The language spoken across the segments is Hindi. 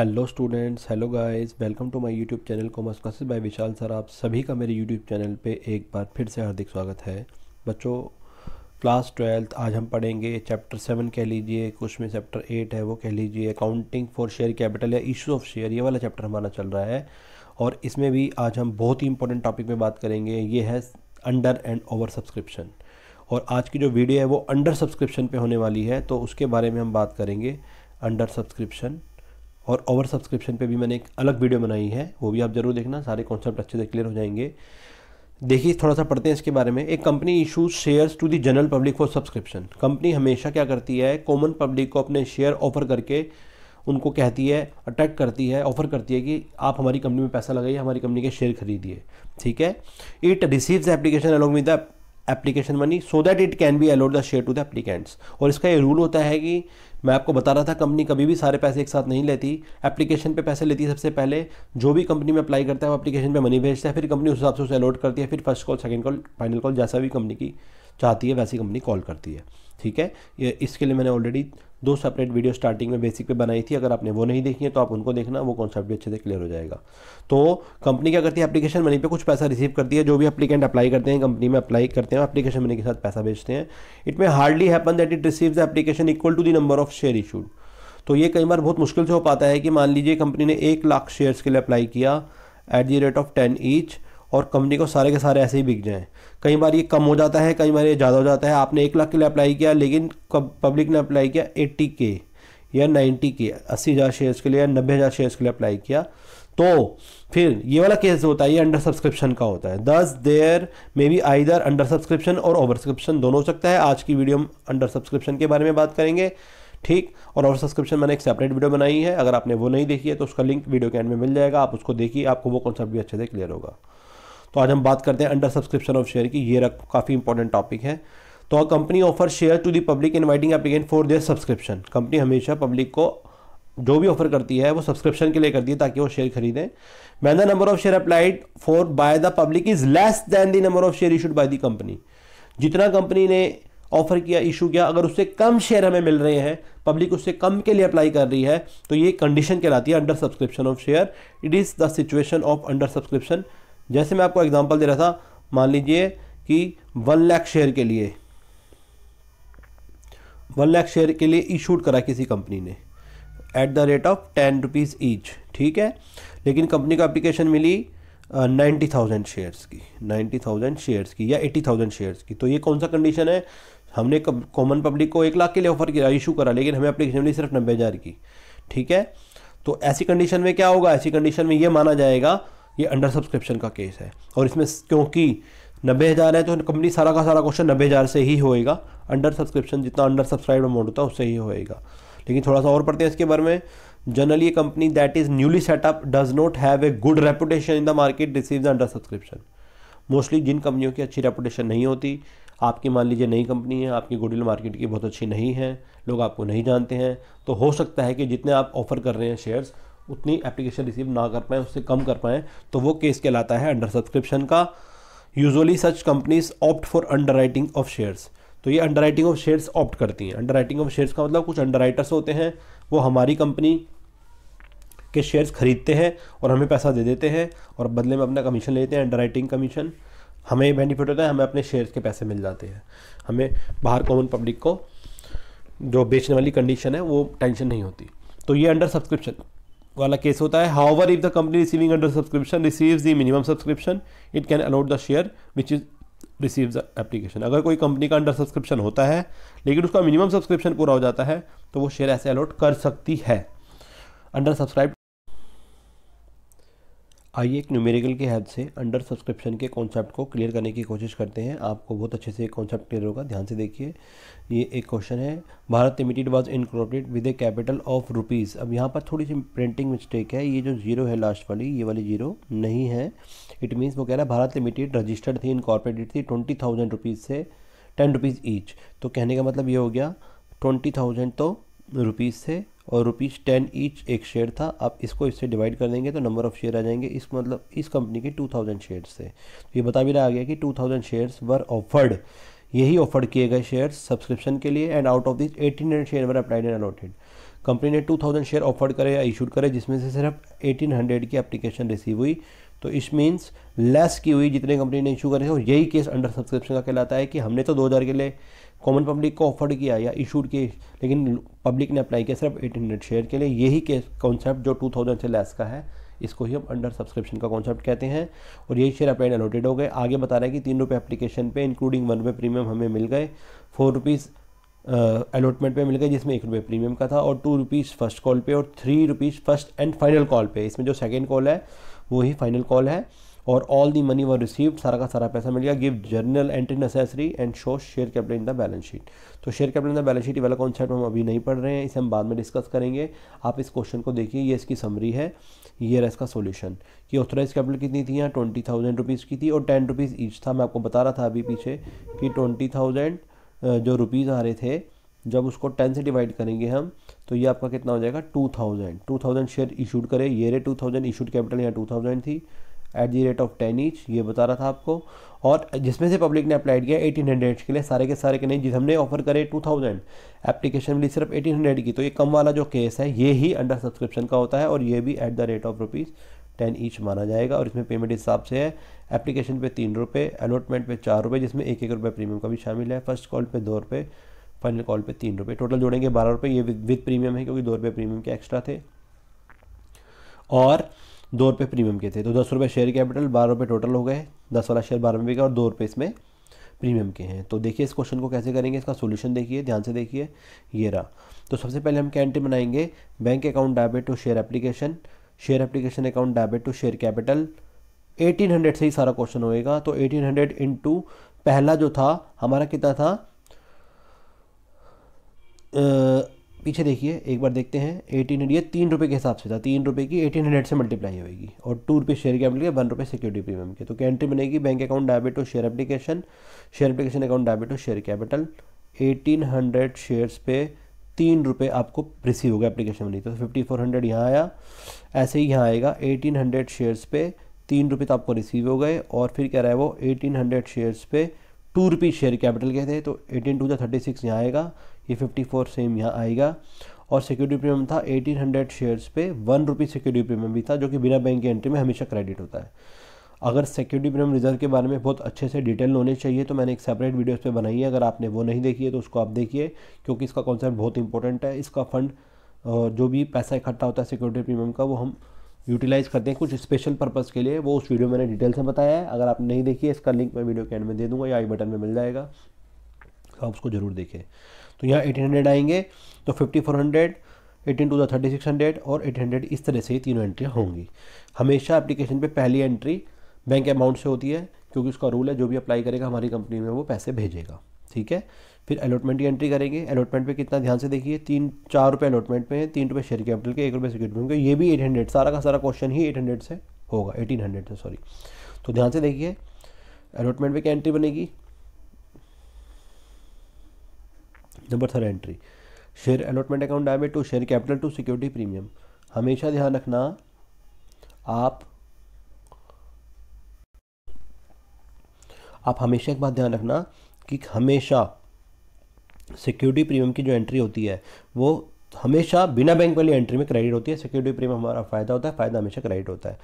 hello students hello guys welcome to my YouTube channel commerce classes by Vishal sir आप सभी का मेरे यूट्यूब चैनल पे एक बार फिर से हार्दिक स्वागत है बच्चों क्लास ट्वेल्थ आज हम पढ़ेंगे चैप्टर सेवन कह लीजिए कुछ में चैप्टर एट है वो कह लीजिए अकाउंटिंग फॉर शेयर कैपिटल या इशू ऑफ शेयर ये वाला चैप्टर हमारा चल रहा है और इसमें भी आज हम बहुत ही इंपॉर्टेंट टॉपिक में बात करेंगे ये है अंडर एंड ओवर सब्सक्रिप्शन और आज की जो वीडियो है वो अंडर सब्सक्रिप्शन पर होने वाली है तो उसके बारे में हम बात करेंगे अंडर सब्सक्रिप्शन और ओवर सब्सक्रिप्शन पे भी मैंने एक अलग वीडियो बनाई है वो भी आप ज़रूर देखना सारे कॉन्सेप्ट अच्छे से क्लियर हो जाएंगे देखिए थोड़ा सा पढ़ते हैं इसके बारे में एक company issue shares to the general public for subscription company हमेशा क्या करती है कॉमन पब्लिक को अपने शेयर ऑफर करके उनको कहती है अट्रैक्ट करती है ऑफर करती है कि आप हमारी कंपनी में पैसा लगाइए हमारी कंपनी के शेयर खरीदिए ठीक है it receives application along with the application money so that it can be allotted the share to the applicants और इसका ये रूल होता है कि मैं आपको बता रहा था कंपनी कभी भी सारे पैसे एक साथ नहीं लेती एप्लीकेशन पे पैसे लेती है सबसे पहले जो भी कंपनी में अप्लाई करता है वो एप्लीकेशन पे मनी भेजता है फिर कंपनी उस हिसाब से उसे अलॉट करती है फिर first call second call final call जैसा भी कंपनी की चाहती है वैसी कंपनी कॉल करती है ठीक है ये इसके लिए मैंने ऑलरेडी दो सेपरेट वीडियो स्टार्टिंग में बेसिक पे बनाई थी अगर आपने वो नहीं देखी है तो आप उनको देखना वो कॉन्सेप्ट भी अच्छे से क्लियर हो जाएगा तो कंपनी क्या करती है एप्लीकेशन मनी पे कुछ पैसा रिसीव करती है जो भी अप्लीकेंट अप्लाई करते हैं कंपनी में अप्लाई करते हैं एप्लीकेशन मनी के साथ पैसा भेजते हैं it may hardly happen that it receive the application equal to the number of share issued तो ये कई बार बहुत मुश्किल से हो पाता है कि मान लीजिए कंपनी ने एक लाख शेयर्स के लिए अप्लाई किया at the rate of ten each और कंपनी को सारे के सारे ऐसे ही बिक जाएँ कई बार ये कम हो जाता है कई बार ये ज़्यादा हो जाता है आपने एक लाख के लिए अप्लाई किया लेकिन पब्लिक ने अप्लाई किया एट्टी के या नाइन्टी के अस्सी हज़ार शेयर्स के लिए या नब्बे हज़ार शेयर्स के लिए अप्लाई किया तो फिर ये वाला केस होता है ये अंडर सब्सक्रिप्शन का होता है thus there may be either under subscription और ओवर सब्सक्रिप्शन दोनों हो सकता है आज की वीडियो हम अंडर सब्सक्रिप्शन के बारे में बात करेंगे ठीक और ओवर सब्सक्रिप्शन मैंने एक सेपरेट वीडियो बनाई है अगर आपने वो नहीं देखी है तो उसका लिंक वीडियो के एंड में मिल जाएगा आप उसको देखिए आपको वो कॉन्सेप्ट भी अच्छे से क्लियर होगा तो आज हम बात करते हैं अंडर सब्सक्रिप्शन ऑफ शेयर की ये काफ़ी इंपॉर्टेंट टॉपिक है तो a company offer share to the public inviting applicant for their subscription company हमेशा पब्लिक को जो भी ऑफर करती है वो सब्सक्रिप्शन के लिए करती है ताकि वो शेयर खरीदें when the number of share applied for by the public is less than the number of share issued by the company जितना कंपनी ने ऑफर किया इशू किया अगर उससे कम शेयर हमें मिल रहे हैं पब्लिक उससे कम के लिए अप्लाई कर रही है तो ये कंडीशन कहलाती है under subscription of share it is the situation of under subscription जैसे मैं आपको एग्जांपल दे रहा था मान लीजिए कि वन लाख शेयर के लिए वन लाख शेयर के लिए इशूट करा किसी कंपनी ने at the rate of ten rupees each ठीक है लेकिन कंपनी को एप्लीकेशन मिली नाइन्टी थाउजेंड शेयर्स की नाइन्टी थाउजेंड शेयर्स की या एट्टी थाउजेंड शेयर्स की तो ये कौन सा कंडीशन है हमने कॉमन पब्लिक को एक लाख के लिए ऑफर किया इशू करा लेकिन हमें एप्लीकेशन मिली सिर्फ नब्बे हज़ार की ठीक है तो ऐसी कंडीशन में क्या होगा ऐसी कंडीशन में ये माना जाएगा ये अंडर सब्सक्रिप्शन का केस है और इसमें क्योंकि नब्बे हज़ार है तो कंपनी सारा का सारा क्वेश्चन नब्बे हज़ार से ही होएगा अंडर सब्सक्रिप्शन जितना अंडर सब्सक्राइब अमाउंट होता है उससे ही होएगा लेकिन थोड़ा सा और पढ़ते हैं इसके बारे में जनरली ये company that is newly set up does not have a good reputation in the market receive the under subscription mostly जिन कंपनियों की अच्छी रेपुटेशन नहीं होती आपकी मान लीजिए नई कंपनी है आपकी गुडविल मार्केट की बहुत अच्छी नहीं है लोग आपको नहीं जानते हैं तो हो सकता है कि जितने आप ऑफर कर रहे हैं शेयर्स उतनी एप्लीकेशन रिसीव ना कर पाएँ उससे कम कर पाएँ तो वो केस कहलाता है अंडर सब्सक्रिप्शन का usually such companies opt for underwriting of shares तो ये underwriting of shares opt करती हैं अंडर राइटिंग ऑफ शेयर्स का मतलब कुछ अंडर राइटर्स होते हैं वो हमारी कंपनी के शेयर्स खरीदते हैं और हमें पैसा दे देते हैं और बदले में अपना कमीशन लेते हैं अंडर राइटिंग कमीशन हमें बेनिफिट होता है हमें अपने शेयर्स के पैसे मिल जाते हैं हमें बाहर कॉमन पब्लिक को जो बेचने वाली कंडीशन है वो टेंशन नहीं होती तो ये अंडर सब्सक्रिप्शन वाला केस होता है however if the company receiving under subscription receive the minimum subscription it can allowed the share which is receive the application अगर कोई कंपनी का अंडर सब्सक्रिप्शन होता है लेकिन उसका मिनिमम सब्सक्रिप्शन पूरा हो जाता है तो वो शेयर ऐसे अलाउट कर सकती है अंडर सब्सक्राइब आइए एक न्यूमेरिकल के हेल्प से अंडर सब्सक्रिप्शन के कॉन्सेप्ट को क्लियर करने की कोशिश करते हैं आपको बहुत अच्छे से कॉन्सेप्ट क्लियर होगा ध्यान से देखिए ये एक क्वेश्चन है Bharat limited was incorporate with a capital of rupees अब यहाँ पर थोड़ी सी प्रिंटिंग मिस्टेक है ये जो जीरो है लास्ट वाली ये वाली जीरो नहीं है इट मीन्स वो कह रहा है भारत लिमिटेड रजिस्टर्ड थी इनकॉर्पोरेटेड थी ट्वेंटी थाउजेंड रुपीज़ से टेन रुपीज़ ईच तो कहने का मतलब ये हो गया ट्वेंटी थाउजेंड तो रुपीज़ से और रुपीज़ टेन ईच एक शेयर था आप इसको इससे डिवाइड कर देंगे तो नंबर ऑफ़ शेयर आ जाएंगे इस मतलब इस कंपनी के टू थाउजेंड शेयर्स थे तो ये बता भी रहा गया कि two thousand shares were offered यही ऑफर्ड किए गए शेयर सब्सक्रिप्शन के लिए and out of this eighteen hundred share were applied and allotted company ने टू थाउजेंड शेयर ऑफर्ड करे या इशूड करे जिसमें से सिर्फ एटीन हंड्रेड की एप्लीकेशन रिसीव हुई तो इस मीन्स लेस की हुई जितने कंपनी ने इशू करे और यही केस अंडर सब्सक्रिप्शन का कहलाता है कि हमने तो दो हज़ार के लिए कॉमन पब्लिक को ऑफर्ड किया या इशूड किए लेकिन पब्लिक ने अप्लाई किया सिर्फ एट शेयर के लिए यही के कॉन्सेप्ट जो टू थाउजेंड से लेस का है इसको ही हम अंडर सब्सक्रिप्शन का कॉन्सेप्ट कहते हैं और यही शेयर अपलाइड अलोटेड हो गए आगे बता रहे हैं कि तीन रुपये एप्लीकेशन पे इंक्लूडिंग वन रुपये प्रीमियम हमें मिल गए फोर रुपीज़ अलॉटमेंट पर मिल गए जिसमें एक रुपये प्रीमियम का था और टू रुपीज़ फर्स्ट कॉल पे और three rupees first and final call पे इसमें जो सेकेंड कॉल है वो ही फाइनल कॉल है और all the money were received सारा का सारा पैसा मिल गया give journal entry necessary and show share capital in the balance sheet तो share capital in the balance sheet वाला कॉन्सेप्ट हम अभी नहीं पढ़ रहे हैं इसे हम बाद में डिस्कस करेंगे आप इस क्वेश्चन को देखिए ये इसकी समरी है ये रहा इसका सोल्यूशन कि ऑथोराइज कैपिटल कितनी थी यहाँ ट्वेंटी थाउजेंड रुपीज़ की थी और टेन रुपीज़ ईच था मैं आपको बता रहा था अभी पीछे कि ट्वेंटी थाउजेंड जो रुपीज़ आ रहे थे जब उसको टेन से डिवाइड करेंगे हम तो ये आपका कितना हो जाएगा two thousand two thousand share issued करें ये रे टू थाउजेंड इशूड कैपिटल यहाँ टू थाउजेंड थी at the rate of ten each ये बता रहा था आपको और जिसमें से पब्लिक ने अप्लाइड किया एटीन हंड्रेड के लिए सारे के सारे के नहीं जिस हमने ऑफर करे टू थाउजेंड एप्लीकेशन मिली सिर्फ एटीन हंड्रेड की तो ये कम वाला जो केस है ये ही अंडर सब्सक्रिप्शन का होता है और ये भी at the rate of rupees ten each माना जाएगा और इसमें पेमेंट हिसाब से है एप्लीकेशन पे तीन रुपये अलॉटमेंट पे चार रुपये जिसमें एक एक रुपये प्रीमियम का भी शामिल है फर्स्ट कॉल पे दो रुपये फाइनल कॉल पे तीन रुपये टोटल जोड़ेंगे बारह रुपये ये विद प्रीमियम है क्योंकि दो रुपये प्रीमियम के एक्स्ट्रा थे और दो रुपये प्रीमियम के थे तो दस रुपये शेयर कैपिटल बारह रुपये टोटल हो गए दस वाला शेयर बारह रुपये का और दो रुपये इसमें प्रीमियम के हैं तो देखिए इस क्वेश्चन को कैसे करेंगे इसका सोल्यूशन देखिए ध्यान से देखिए ये रहा तो सबसे पहले हम क्या एंट्री बनाएंगे bank account debit to share application share application account debit to share capital 1800 से ही सारा क्वेश्चन होएगा तो 1800 हंड्रेड इंटू पहला जो था हमारा कितना था पीछे देखिए एक बार देखते हैं एटीन हंड्रेड ये तीन रुपये के हिसाब से था तीन रुपये की एटीन हंड्रेड से मल्टीप्लाई होगी और टू रुपये शेयर कैपिटल के वन रुपये सिक्योरिटी प्रीमियम के तो क्या एंट्री बनेगी बैंक अकाउंट डेबिट और share application share application account debit और share capital eighteen hundred shares पे तीन रुपये आपको रिसीव होगा एप्लीकेशन बनी तो फिफ्टी फोर हंड्रेड यहाँ आया ऐसे ही यहाँ आएगा एटीन हंड्रेड शेयर्स पे तीन रुपये तो आपको रिसीव हो गए और फिर क्या रहा है वो एटीन हंड्रेड शेयर्स पे टू रुपीज़ शेयर कैपिटल के थे तो एटीन टू जो थर्टी सिक्स यहाँ आएगा ये 54 सेम यहाँ आएगा और सिक्योरिटी प्रीमियम था 1800 शेयर्स पे वन रुपी सिक्योरिटी प्रीमियम भी था जो कि बिना बैंक की एंट्री में हमेशा क्रेडिट होता है अगर सिक्योरिटी प्रीमियम रिजर्व के बारे में बहुत अच्छे से डिटेल होने चाहिए तो मैंने एक सेपरेट वीडियो इस पर बनाई है अगर आपने वो नहीं देखी है तो उसको आप देखिए क्योंकि इसका कॉन्सेप्ट बहुत इंपॉर्टेंट है इसका फंड जो भी पैसा इकट्ठा होता है सिक्योरिटी प्रीमियम का वो हम यूटिलाइज़ करते हैं कुछ स्पेशल पर्पज़ के लिए वो उस वीडियो मैंने डिटेल से बताया है अगर आप नहीं देखिए इसका लिंक मैं वीडियो के एंड में दे दूंगा या आई बटन में मिल जाएगा तो आप उसको ज़रूर देखें तो यहाँ एटीन हंड्रेड आएंगे तो fifty four hundred eighteen two thirty six hundred और एट हंड्रेड इस तरह से ही तीनों एंट्रियाँ होंगी हमेशा एप्लीकेशन पे पहली एंट्री बैंक अमाउंट से होती है क्योंकि उसका रूल है जो भी अप्लाई करेगा हमारी कंपनी में वो पैसे भेजेगा ठीक है फिर अलॉटमेंट की एंट्री करेंगे अलॉटमेंट पे कितना ध्यान से देखिए तीन चार रुपये अलॉटमेंट पे तीन रुपये शेयर कैपिटल के एक रुपये सिक्योरिटी के ये भी एट हंड्रेड सारा का सारा क्वेश्चन ही एट हंड्रेड से होगा एटीन हंड्रेड से सॉरी तो ध्यान से देखिए अलॉटमेंट पे क्या एंट्री बनेगी number third entry share allotment account debit to share capital to security premium हमेशा ध्यान रखना आप आप हमेशा एक बात ध्यान रखना कि हमेशा सिक्योरिटी प्रीमियम की जो एंट्री होती है वो हमेशा बिना बैंक वाली एंट्री में क्रेडिट होती है सिक्योरिटी प्रीमियम हमारा फ़ायदा होता है फ़ायदा हमेशा क्रेडिट होता है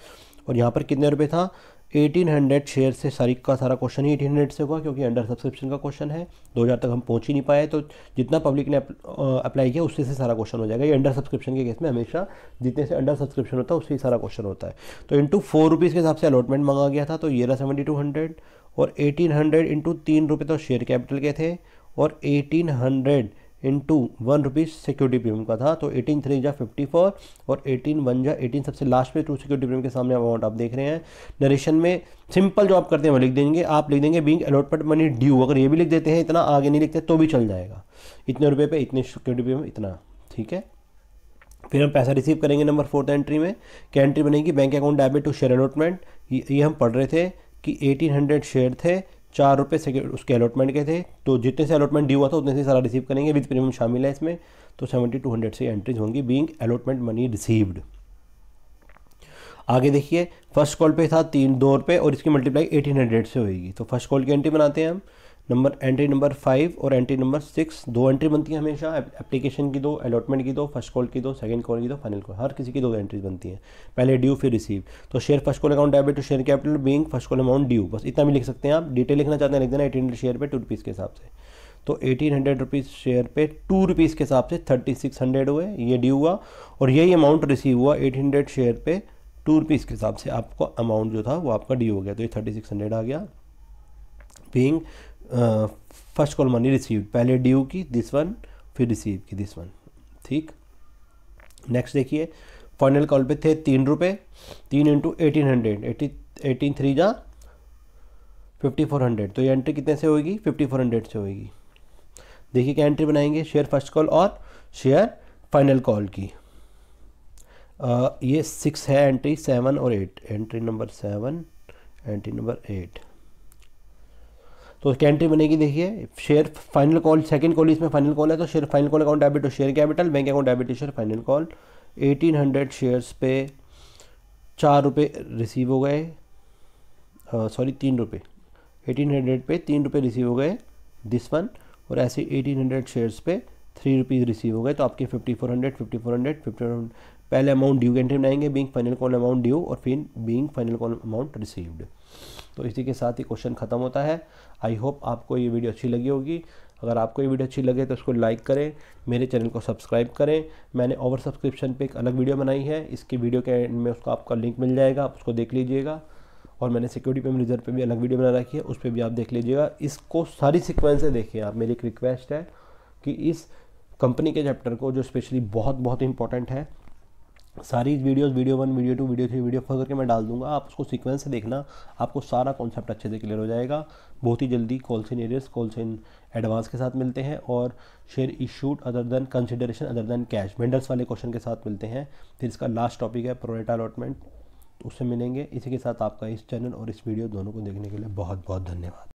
और यहाँ पर कितने रुपये था 1800 शेयर से सारी का सारा क्वेश्चन ही एटीन से हुआ क्योंकि अंडर सब्सक्रिप्शन का क्वेश्चन है 2000 तक हम पहुँच ही नहीं पाए तो जितना पब्लिक ने अप्लाई किया उससे से सारा क्वेश्चन हो जाएगा ये अंडर सब्सक्रिप्शन के केस में हमेशा जितने से अंडर सब्सक्रिप्शन होता है उससे ही सारा क्वेश्चन होता है तो इंटू फोर रुपीज़ के हिसाब से अलॉटमेंट मंगा गया था तो ये रहा सेवेंटी टू हंड्रेड और एटीन हंड्रेड इंटू तीन रुपये तो शेयर कैपिटल के थे और eighteen hundred into one rupees security premium का था तो एटीन थ्री जा फिफ्टी फोर और एटीन वन जा एटीन सबसे लास्ट में टू सिक्योरिटी प्रीमियम के सामने अमाउंट आप देख रहे हैं नरेशन में सिंपल जो आप करते हैं वो लिख देंगे आप लिख देंगे बींग अलॉटमेंट मनी ड्यू अगर ये भी लिख देते हैं इतना आगे नहीं लिखते तो भी चल जाएगा इतने रुपये पे इतने सिक्योरिटी प्रीमियम इतना ठीक है फिर हम पैसा रिसीव करेंगे नंबर फोर्थ एंट्री में क्या एंट्री बनेगी bank account debit to share allotment ये हम पढ़ रहे थे कि हंड्रेड शेयर थे चार रुपये से उसके अलॉटमेंट के थे तो जितने से अलॉटमेंट ड्यू हुआ था उतने से सारा रिसीव करेंगे विद प्रीमियम शामिल है इसमें तो सेवेंटी टू हंड्रेड से एंट्रीज होंगी बींग अलॉटमेंट मनी रिसीव्ड आगे देखिए फर्स्ट कॉल पे था तीन दो रुपये और इसकी मल्टीप्लाई एटीन हंड्रेड से होगी तो फर्स्ट कॉल की एंट्री बनाते हैं हम नंबर एंट्री नंबर फाइव और एंट्री नंबर सिक्स दो एंट्री बनती है हमेशा एप्लीकेशन की दो अलॉटमेंट की दो फर्स्ट कॉल की दो सेकंड कॉल की दो फाइनल कॉल हर किसी की दो एंट्रीज बनती हैं पहले ड्यू फिर रिसीव तो share first call account debit to share capital being first call amount due बस इतना भी लिख सकते हैं आप डिटेल लिखना चाहते हैं लिख देना एटीन हंड्रेड शेयर पर टू रुपीज़ के हिसाब से तो एटीन हंड्रेड रुपीज़ शेयर पे टू रुपीज़ के हिसाब से थर्टी सिक्स हंड्रेड हुए ये ड्यू हुआ और यही अमाउंट रिसीव हुआ एट हंड्रेड शेयर पे टू रुपीज़ के हिसाब से आपको अमाउंट जो था वो आपका ड्यू हो गया तो ये थर्टी सिक्स हंड्रेड आ गया paying first call money receive पहले ड्यू की दिस वन फिर रिसीव की दिस वन ठीक नेक्स्ट देखिए फाइनल कॉल पे थे तीन रुपये तीन into eighteen hundred eighty eighteen three जा फिफ्टी फोर हंड्रेड तो ये एंट्री कितने से होगी फिफ्टी फोर हंड्रेड से होगी देखिए क्या एंट्री बनाएंगे शेयर फर्स्ट कॉल और शेयर फाइनल कॉल की आ, ये सिक्स है एंट्री सेवन और eight entry number seven entry number eight तो उसकी एंट्री बनेगी देखिए share final call second call इसमें फाइनल कॉल है तो share final call account debit to share capital bank account debit to share final call eighteen hundred shares पे चार रुपये रिसीव हो गए सॉरी हाँ, तीन रुपये एटीन हंड्रेड पे तीन रुपये रिसीव हो गए दिस वन और ऐसे एटीन हंड्रेड शेयर्स पे थ्री रुपीज़ रिसीव हो गए तो आपके fifty four hundred fifty four hundred fifty पहले अमाउंट ड्यू की एंट्री बनाएंगे being final call amount due और फिर being final call amount received तो इसी के साथ ही क्वेश्चन ख़त्म होता है आई होप आपको ये वीडियो अच्छी लगी होगी अगर आपको ये वीडियो अच्छी लगे तो उसको लाइक करें मेरे चैनल को सब्सक्राइब करें मैंने ओवर सब्सक्रिप्शन पे एक अलग वीडियो बनाई है इसकी वीडियो के एंड में उसको आपका लिंक मिल जाएगा उसको देख लीजिएगा और मैंने सिक्योरिटी पेमेंट रिजर्व पे भी अलग वीडियो बना रखी है उस पर भी आप देख लीजिएगा इसको सारी सिक्वेंसें देखें आप मेरी एक रिक्वेस्ट है कि इस कंपनी के चैप्टर को जो स्पेशली बहुत बहुत इंपॉर्टेंट है सारी videos video one video two video three video four करके मैं डाल दूंगा आप उसको सीक्वेंस से देखना आपको सारा कॉन्सेप्ट अच्छे से क्लियर हो जाएगा बहुत ही जल्दी calls in arrears calls in advance के साथ मिलते हैं और share issued other than consideration other than cash vendors वाले क्वेश्चन के साथ मिलते हैं फिर इसका लास्ट टॉपिक है प्रोरेटा अलॉटमेंट उससे मिलेंगे इसी के साथ आपका इस चैनल और इस वीडियो दोनों को देखने के लिए बहुत बहुत धन्यवाद